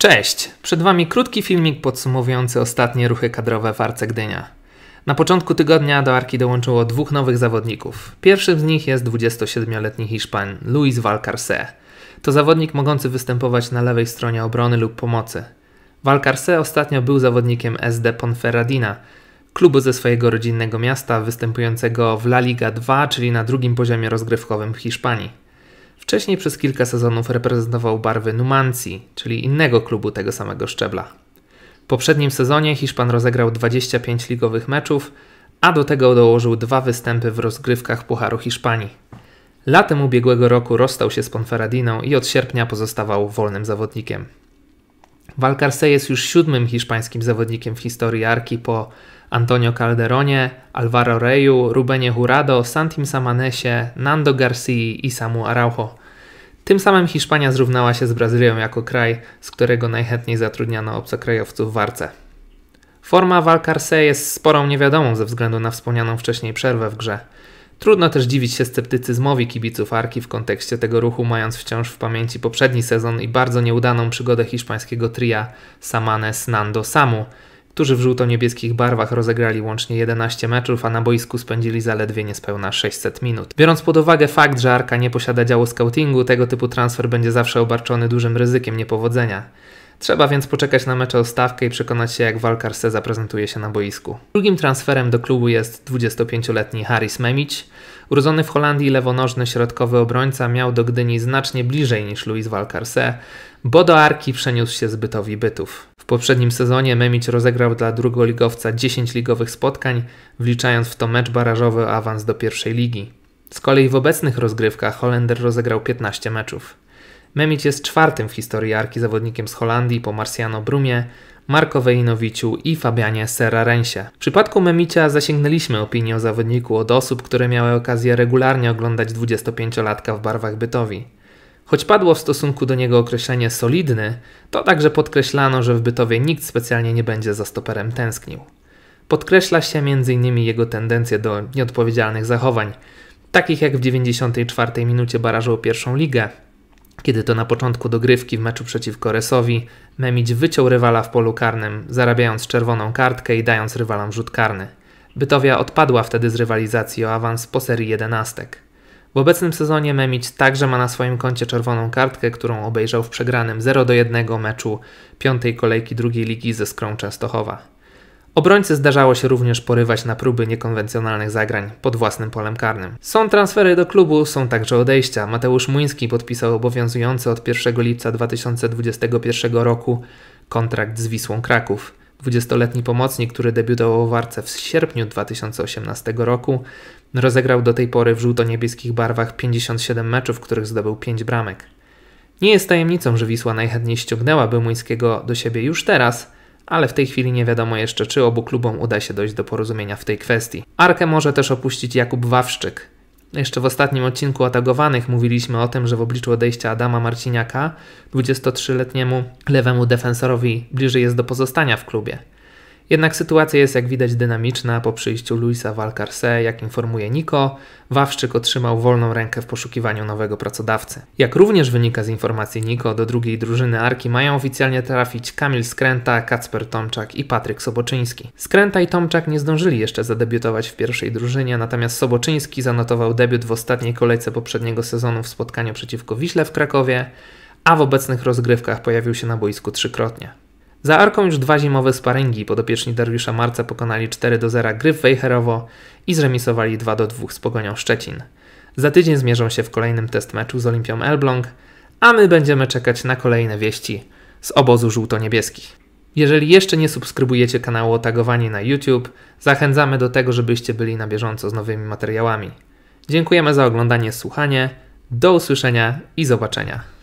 Cześć! Przed Wami krótki filmik podsumowujący ostatnie ruchy kadrowe w Arce Gdynia. Na początku tygodnia do Arki dołączyło dwóch nowych zawodników. Pierwszym z nich jest 27-letni Hiszpan Luis Valcarce. To zawodnik mogący występować na lewej stronie obrony lub pomocy. Valcarce ostatnio był zawodnikiem SD Ponferradina, klubu ze swojego rodzinnego miasta występującego w La Liga 2, czyli na drugim poziomie rozgrywkowym w Hiszpanii. Wcześniej przez kilka sezonów reprezentował barwy Numancji, czyli innego klubu tego samego szczebla. W poprzednim sezonie Hiszpan rozegrał 25 ligowych meczów, a do tego dołożył dwa występy w rozgrywkach Pucharu Hiszpanii. Latem ubiegłego roku rozstał się z Ponferradiną i od sierpnia pozostawał wolnym zawodnikiem. Valcarce jest już siódmym hiszpańskim zawodnikiem w historii Arki po Antonio Calderonie, Alvaro Reju, Rubenie Jurado, Santim Samanesie, Nando Garcia i Samu Araujo. Tym samym Hiszpania zrównała się z Brazylią jako kraj, z którego najchętniej zatrudniano obcokrajowców w warce. Forma Valcarce jest sporą niewiadomą ze względu na wspomnianą wcześniej przerwę w grze. Trudno też dziwić się sceptycyzmowi kibiców Arki w kontekście tego ruchu, mając wciąż w pamięci poprzedni sezon i bardzo nieudaną przygodę hiszpańskiego tria Samanes Nando Samu, którzy w żółto-niebieskich barwach rozegrali łącznie 11 meczów, a na boisku spędzili zaledwie niespełna 600 minut. Biorąc pod uwagę fakt, że Arka nie posiada działu scoutingu, tego typu transfer będzie zawsze obarczony dużym ryzykiem niepowodzenia. Trzeba więc poczekać na mecze o stawkę i przekonać się, jak Walkarse zaprezentuje się na boisku. Drugim transferem do klubu jest 25-letni Haris Memić. Urodzony w Holandii lewonożny środkowy obrońca miał do Gdyni znacznie bliżej niż Luis Walkarse, bo do Arki przeniósł się z Bytowi Bytów poprzednim sezonie Memić rozegrał dla drugoligowca 10 ligowych spotkań, wliczając w to mecz barażowy o awans do pierwszej ligi. Z kolei w obecnych rozgrywkach Holender rozegrał 15 meczów. Memić jest czwartym w historii Arki zawodnikiem z Holandii po Marciano Brumie, Marko Wejnowiciu i Fabianie Serrarensie. W przypadku Memicia zasięgnęliśmy opinię o zawodniku od osób, które miały okazję regularnie oglądać 25-latka w barwach Bytowi. Choć padło w stosunku do niego określenie solidny, to także podkreślano, że w Bytowie nikt specjalnie nie będzie za stoperem tęsknił. Podkreśla się m.in. jego tendencję do nieodpowiedzialnych zachowań, takich jak w 94 minucie barażu o pierwszą ligę, kiedy to na początku dogrywki w meczu przeciwko Resowi Memić wyciął rywala w polu karnym, zarabiając czerwoną kartkę i dając rywalom rzut karny. Bytowia odpadła wtedy z rywalizacji o awans po serii jedenastek. W obecnym sezonie Memić także ma na swoim koncie czerwoną kartkę, którą obejrzał w przegranym 0-1 meczu piątej kolejki drugiej ligi ze Skrą Częstochowa. Obrońcy zdarzało się również porywać na próby niekonwencjonalnych zagrań pod własnym polem karnym. Są transfery do klubu, są także odejścia. Mateusz Muński podpisał obowiązujący od 1 lipca 2021 roku kontrakt z Wisłą Kraków. 20-letni pomocnik, który debiutował w Warce w sierpniu 2018 roku, Rozegrał do tej pory w żółto-niebieskich barwach 57 meczów, w których zdobył 5 bramek. Nie jest tajemnicą, że Wisła najchętniej ściągnęłaby Muńskiego do siebie już teraz, ale w tej chwili nie wiadomo jeszcze, czy obu klubom uda się dojść do porozumienia w tej kwestii. Arkę może też opuścić Jakub Wawrzyk. Jeszcze w ostatnim odcinku Atagowanych mówiliśmy o tym, że w obliczu odejścia Adama Marciniaka, 23-letniemu lewemu defensorowi bliżej jest do pozostania w klubie. Jednak sytuacja jest jak widać dynamiczna po przyjściu Luisa Valcarce, jak informuje Niko, Wawrzyk otrzymał wolną rękę w poszukiwaniu nowego pracodawcy. Jak również wynika z informacji Niko, do drugiej drużyny Arki mają oficjalnie trafić Kamil Skręta, Kacper Tomczak i Patryk Soboczyński. Skręta i Tomczak nie zdążyli jeszcze zadebiutować w pierwszej drużynie, natomiast Soboczyński zanotował debiut w ostatniej kolejce poprzedniego sezonu w spotkaniu przeciwko Wiśle w Krakowie, a w obecnych rozgrywkach pojawił się na boisku trzykrotnie. Za Arką już dwa zimowe sparingi. Podopieczni Dariusza Marca pokonali 4 do 0 gry w Wejherowo i zremisowali 2 do 2 z Pogonią Szczecin. Za tydzień zmierzą się w kolejnym test meczu z Olimpią Elbląg, a my będziemy czekać na kolejne wieści z obozu żółto-niebieskich. Jeżeli jeszcze nie subskrybujecie kanału Otagowani na YouTube, zachęcamy do tego, żebyście byli na bieżąco z nowymi materiałami. Dziękujemy za oglądanie, słuchanie. Do usłyszenia i zobaczenia.